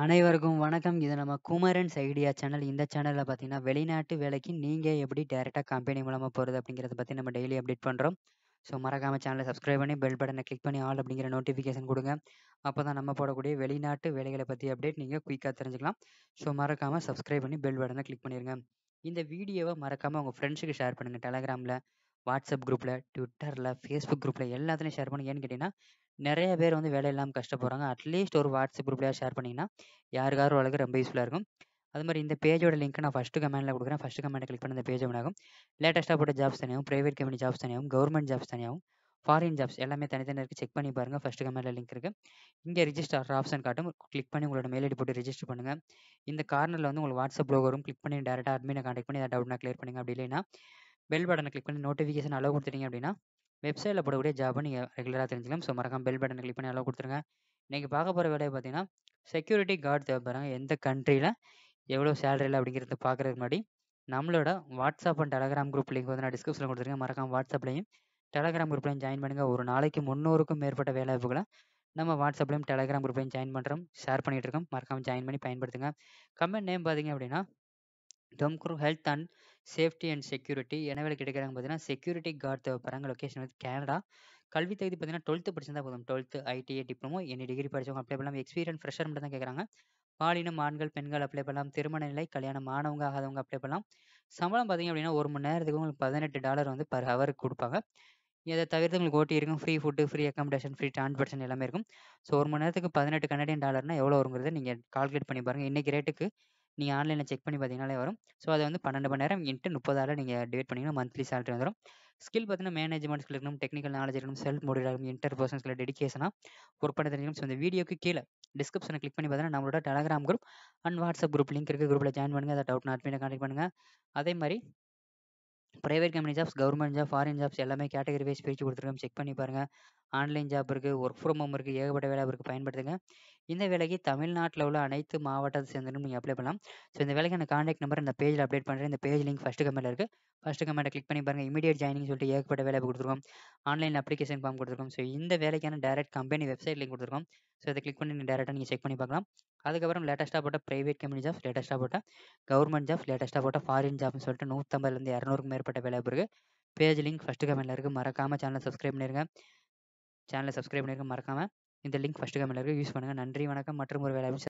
அனைவருக்கும் வணக்கம் இது நம்ம குமரன்ஸ் ஐடியா சேனல் இந்த சேனலில் பார்த்தீங்கன்னா வெளிநாட்டு வேலைக்கு நீங்கள் எப்படி டேரெக்டாக கம்பெனி மூலமாக போகிறது அப்படிங்கிறத பற்றி நம்ம டெய்லி அப்டேட் பண்ணுறோம் ஸோ மறக்காமல் சேனலை சப்ஸ்கிரைப் பண்ணி பெல் பட்டனை கிளிக் பண்ணி ஆல் அப்படிங்கிற நோட்டிஃபிகேஷன் கொடுங்க அப்போ தான் நம்ம போடக்கூடிய வெளிநாட்டு வேலைகளை பற்றி அப்டேட் நீங்கள் குயிக்காக தெரிஞ்சுக்கலாம் ஸோ மறக்காமல் சப்ஸ்கிரைப் பண்ணி பெல் பட்டனை கிளிக் பண்ணிடுங்க இந்த வீடியோவை மறக்காமல் உங்கள் ஃப்ரெண்ட்ஸுக்கு ஷேர் பண்ணுங்கள் டெலகிராமில் வாட்ஸ்அப் குரூப்பில் ட்விட்டரில் ஃபேஸ்புக் குரூப்பில் எல்லாத்துலேயும் ஷேர் பண்ணி ஏன்னு கேட்டிங்கன்னா நிறைய பேர் வந்து வேலை இல்லாமல் கஷ்டப்படுறாங்க அட்லீஸ்ட் ஒரு வாட்ஸ்அப் குரூப்லேயே ஷேர் பண்ணிங்கன்னா யாருக்காரும் அழகு ரொம்ப யூஸ்ஃபுல்லாக இருக்கும் அது மாதிரி இந்த பேஜோட லிங்க் நான் ஃபஸ்ட்டு கமெண்ட்டில் கொடுக்குறேன் ஃபஸ்ட்டு கமெண்ட் கிளிக் பண்ண இந்த பேஜ் ஆகும் லேட்டஸ்ட்டாக போட்ட ஜாப்ஸ் தனியாகவும் ப்ரைவேட் கம்பெனி ஜாப்ஸ் தனியாகவும் கவர்மெண்ட் ஜாப்ஸ் தனியாகவும் ஃபாரின் ஜாப்ஸ் எல்லாமே தனித்தனி இருக்குது செக் பண்ணி பாருங்கள் ஃபஸ்ட்டு கமெண்ட்டில் லிங்க் இருக்குது இங்கே ரிஜிஸ்டர் ஆப்ஷன் காட்டும் கிளிக் பண்ணி உங்களோட மெயில் ஐடி போட்டு ரிஜிஸ்டர் பண்ணுங்கள் இந்த கார்னரில் வந்து உங்களுக்கு வாட்ஸ்அப் லோகோ வரும் கிளிக் பண்ணி டேரெக்டாக அட்மினை காண்டாக்ட் பண்ணி ஏதாவது டவுட்னா கிளியர் பண்ணுங்கள் அப்படி இல்லைன்னா பெல் பட்டனை கிளிக் பண்ணி நோட்டிஃபிகேஷன் அளவு கொடுத்துட்டீங்க அப்படின்னா வெப்சைட்டில் போடக்கூடிய ஜாபை நீங்கள் ரெகுலராக தெரிஞ்சுக்கலாம் ஸோ மறக்காம பெல் பட்டனை கிளிக் பண்ணி அளவு கொடுத்துருங்க இன்றைக்கி பார்க்க போகிற வேலையை பார்த்தீங்கன்னா செக்யூரிட்டி கார்டு தேவைப்படுறாங்க எந்த கண்ட்ரியில் எவ்வளோ சேலரியில் அப்படிங்கிறத பார்க்குறதுக்கு முன்னாடி நம்மளோட WhatsApp and Telegram group link வந்து நான் டிஸ்கிரிப்ஷனில் கொடுத்துருங்க மறக்காம வாட்ஸ்அப்லையும் டெலகிராம் குரூப்லையும் ஜாயின் பண்ணுங்கள் ஒரு நாளைக்கு முந்நூறுக்கும் மேற்பட்ட வேலைவாய்ப்புகளை நம்ம வாட்ஸ்அப்லையும் டெலகிராம் குரூப்லையும் ஜாயின் பண்ணுறோம் ஷேர் பண்ணிகிட்டு இருக்கோம் மறக்காமல் ஜாயின் பண்ணி பயன்படுத்துங்க கம்பெனி நேம் பார்த்தீங்க அப்படின்னா Tom Crew health and safety and security என்ன வேலை கிடைக்கிறாங்க பார்த்தீங்கன்னா செக்யூரிட்டி கார்டு தேவைப்படுறாங்க லொக்கேஷன் வந்து கனடா கல்வி தகுதி பார்த்தீங்கன்னா டுவெல்த்து தான் போதும் டுவெல்த்து ஐடிஐ டிப்ளமோ என்ன டிகிரி படிச்சவங்க அப்ளை பண்ணலாம் எக்ஸ்பீரியன்ஸ் ஃப்ரெஷர் மட்டும் தான் கேட்குறாங்க பாலினம் ஆண்கள் பெண்கள் அப்ளை பண்ணலாம் திருமண நிலை கல்யாணம் ஆனவங்க ஆகாதவங்க அப்ளை பண்ணலாம் சம்பளம் பார்த்தீங்க அப்படின்னா ஒரு மணி நேரத்துக்கு உங்களுக்கு பதினெட்டு டாலர் வந்து பர் ஹவருக்கு கொடுப்பாங்க இதை தவிர்த்து உங்களுக்கு ஓட்டி e இருக்கும் free food free accommodation free transportation எல்லாமே இருக்கும் ஸோ ஒரு மணி நேரத்துக்கு பதினெட்டு கனடியன் டாலர்னா எவ்வளோ வருங்கிறத நீங்கள் கால்குலேட் பண்ணி பாருங்கள் இன்றைக்கி ரேட்டுக்கு நீங்கள் ஆன்லைனில் செக் பண்ணி பார்த்தீங்கனாலே வரும் ஸோ அதை வந்து பன்னெண்டு மணி நேரம் இன்ட்டு முப்பதாயிரம் நீங்கள் டிவைட் பண்ணிங்கன்னா மந்த்லி சேலரி வந்துடும் ஸ்கில் பார்த்தீங்கன்னா மேனேஜ்மெண்ட் ஸ்கில் இருக்கணும் டெக்னிக்கல் நாலேஜ் இருக்கணும் செல்ஃப் மோடி இருக்கணும் இன்டர் பர்சன்ஸ் ஸ்கில் டெடிக்கேஷனாக ஒர்க் பண்ண தெரிஞ்சிக்கணும் ஸோ இந்த வீடியோக்கு கீழே டிஸ்கிரிப்ஷனை கிளிக் பண்ணி பார்த்தீங்கன்னா நம்மளோட Telegram group and WhatsApp group link இருக்குது குரூப்பில் ஜாயின் பண்ணுங்கள் அதை டவுட் நாட் பண்ணி கான்டெக்ட் பண்ணுங்கள் அதே மாதிரி private company jobs government job foreign jobs எல்லாமே கேட்டகரி வைஸ் பிரித்து கொடுத்துருக்கோம் செக் பண்ணி பாருங்கள் ஆன்லைன் ஜாப் இருக்குது ஒர்க் ஃப்ரம் ஹோம் இருக்குது ஏகப்பட்ட வேலை இருக்குது பயன்படுத்துங்க இந்த வேலைக்கு தமிழ்நாட்டில் உள்ள அனைத்து மாவட்டத்தை சேர்ந்தனும் நீங்கள் அப்ளை பண்ணலாம் ஸோ இந்த வேலைக்கான காண்டாக்ட் நம்பர் இந்த பேஜில் அப்டேட் பண்ணுறேன் இந்த பேஜ் லிங்க் ஃபஸ்ட்டு கம்பெனியில் இருக்குது ஃபர்ஸ்ட் கமெண்ட்டை கிளிக் பண்ணி பாருங்கள் இமீடியட் ஜாயினிங் சொல்லிட்டு ஏகப்பட்ட வேலை கொடுத்துருக்கோம் ஆன்லைன் அப்ளிகேஷன் ஃபார்ம் கொடுத்துருக்கோம் ஸோ இந்த வேலைக்கான டேரக்ட் கம்பெனி வெப்சைட் லிங்க் கொடுத்துருக்கோம் ஸோ அதை கிளிக் பண்ணி நீங்கள் டேரெக்டாக நீங்கள் செக் பண்ணி பார்க்கலாம் அதுக்கப்புறம் லேட்டஸ்ட்டாக போட்ட ப்ரைவேட் கம்பெனி ஜாப் லேட்டஸ்ட்டாக போட்டால் கவர்மெண்ட் ஜாப் லேட்டஸ்ட்டாக போட்டால் ஃபாரின் ஜாப்னு சொல்லிட்டு நூற்றம்பதுலேருந்து இரநூறுக்கு மேற்பட்ட வேலை இருக்குது பேஜ் லிங்க் ஃபஸ்ட்டு கமெண்ட்டில் இருக்குது மறக்காமல் சேனலை சப்ஸ்கிரைப் பண்ணிருங்க சேனலை சப்ஸ்கிரைப் பண்ணிருங்க மறக்காமல் இந்த லிங்க் ஃபஸ்ட்டு கமெண்ட்டில் இருக்குது யூஸ் பண்ணுங்கள் நன்றி வணக்கம் மற்றும் ஒரு வேலை